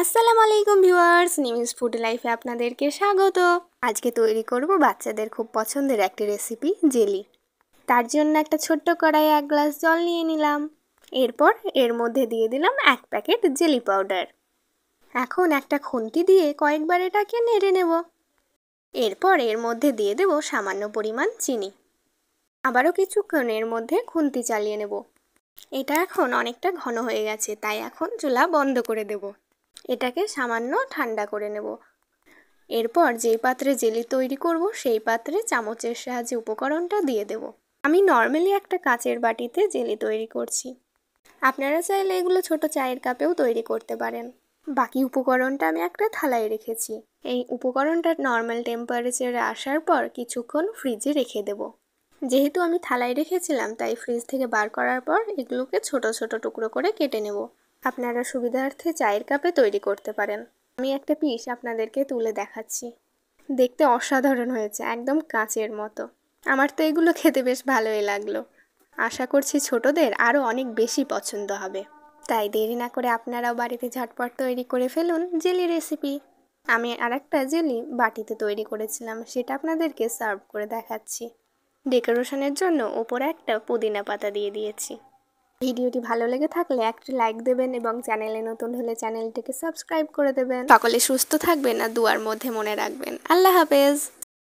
আসসালামু আলাইকুম viewers news food লাইফে আপনাদেরকে স্বাগত আজকে তৈরি করব বাচ্চাদের খুব পছন্দের একটি রেসিপি জেলি তার জন্য একটা ছোট্ট কড়াইয়ে এক গ্লাস জল নিয়ে নিলাম এরপর এর মধ্যে দিয়ে দিলাম এক প্যাকেট জেলি পাউডার এখন একটা খুন্তি দিয়ে কয়েকবার এটাকে নেড়ে নেব এরপর এর মধ্যে দিয়ে দেব সামান্য পরিমাণ চিনি আবারও কিছুক্ষণ এর মধ্যে খুন্তি চালিয়ে নেব এটা এখন অনেকটা ঘন হয়ে গেছে তাই এখন চুলা বন্ধ করে দেবো এটাকে সামান্য ঠান্ডা করে নেব এরপর যেই পাত্রে জেলি তৈরি করব সেই পাত্রে চামচের সাহায্যে উপকরণটা দিয়ে দেব আমি নর্মালি একটা কাঁচের বাটিতে জেলি তৈরি করছি আপনারা চাইলে এগুলো ছোট চায়ের কাপেও তৈরি করতে পারেন বাকি উপকরণটা আমি একটা থালায় রেখেছি এই উপকরণটা নর্মাল টেম্পারেচারে আসার পর কিছুক্ষণ ফ্রিজে রেখে দেব যেহেতু আমি থালায় রেখেছিলাম তাই ফ্রিজ থেকে বার করার পর এগুলোকে ছোট ছোট টুকরো করে কেটে নেব আপনারা সুবিধার্থে চায়ের কাপে তৈরি করতে পারেন আমি একটা পিস আপনাদেরকে তুলে দেখাচ্ছি দেখতে অসাধারণ হয়েছে একদম কাঁচের মতো আমার তো এগুলো খেতে বেশ ভালোই লাগলো আশা করছি ছোটদের আরও অনেক বেশি পছন্দ হবে তাই দেরি না করে আপনারাও বাড়িতে ঝটপট তৈরি করে ফেলুন জেলি রেসিপি আমি আর একটা জেলি বাটিতে তৈরি করেছিলাম সেটা আপনাদেরকে সার্ভ করে দেখাচ্ছি ডেকোরেশনের জন্য ওপরে একটা পুদিনা পাতা দিয়ে দিয়েছি ভিডিওটি ভালো লেগে থাকলে একটি লাইক দেবেন এবং চ্যানেলে নতুন হলে চ্যানেলটিকে সাবস্ক্রাইব করে দেবেন সকলে সুস্থ থাকবেন আর দুয়ার মধ্যে মনে রাখবেন আল্লাহ হাফেজ